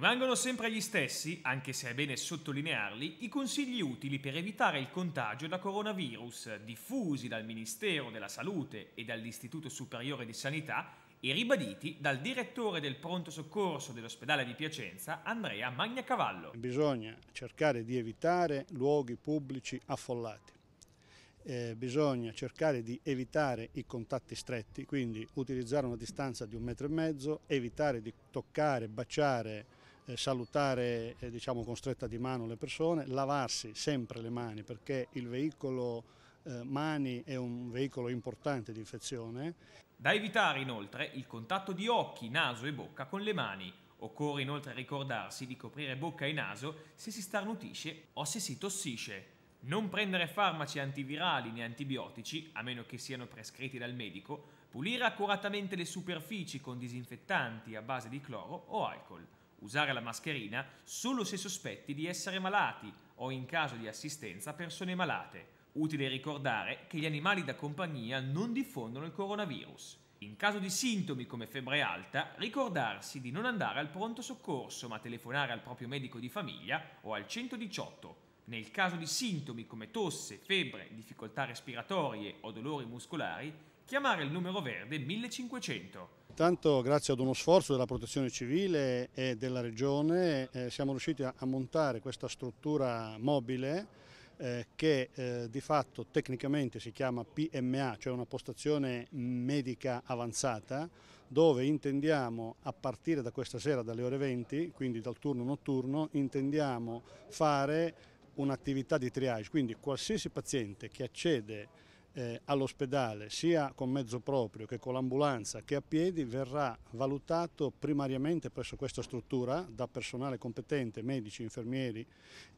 Rimangono sempre gli stessi, anche se è bene sottolinearli, i consigli utili per evitare il contagio da coronavirus, diffusi dal Ministero della Salute e dall'Istituto Superiore di Sanità e ribaditi dal direttore del pronto soccorso dell'ospedale di Piacenza, Andrea Magnacavallo. Bisogna cercare di evitare luoghi pubblici affollati. Eh, bisogna cercare di evitare i contatti stretti, quindi utilizzare una distanza di un metro e mezzo, evitare di toccare, baciare, eh, salutare eh, diciamo con stretta di mano le persone, lavarsi sempre le mani perché il veicolo eh, mani è un veicolo importante di infezione. Da evitare inoltre il contatto di occhi, naso e bocca con le mani. Occorre inoltre ricordarsi di coprire bocca e naso se si starnutisce o se si tossisce. Non prendere farmaci antivirali né antibiotici, a meno che siano prescritti dal medico, pulire accuratamente le superfici con disinfettanti a base di cloro o alcol usare la mascherina solo se sospetti di essere malati o in caso di assistenza a persone malate. Utile ricordare che gli animali da compagnia non diffondono il coronavirus. In caso di sintomi come febbre alta, ricordarsi di non andare al pronto soccorso ma telefonare al proprio medico di famiglia o al 118. Nel caso di sintomi come tosse, febbre, difficoltà respiratorie o dolori muscolari, chiamare il numero verde 1500. Intanto grazie ad uno sforzo della protezione civile e della regione eh, siamo riusciti a, a montare questa struttura mobile eh, che eh, di fatto tecnicamente si chiama PMA, cioè una postazione medica avanzata, dove intendiamo a partire da questa sera dalle ore 20, quindi dal turno notturno, intendiamo fare un'attività di triage, quindi qualsiasi paziente che accede eh, all'ospedale sia con mezzo proprio che con l'ambulanza che a piedi verrà valutato primariamente presso questa struttura da personale competente, medici, infermieri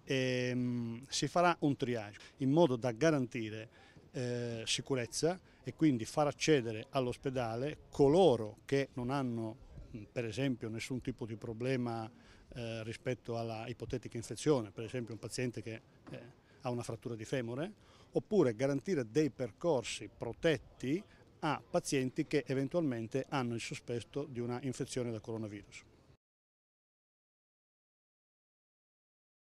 e ehm, mh, si farà un triage in modo da garantire eh, sicurezza e quindi far accedere all'ospedale coloro che non hanno per esempio nessun tipo di problema eh, rispetto alla ipotetica infezione, per esempio un paziente che eh, ha una frattura di femore oppure garantire dei percorsi protetti a pazienti che eventualmente hanno il sospetto di una infezione da coronavirus.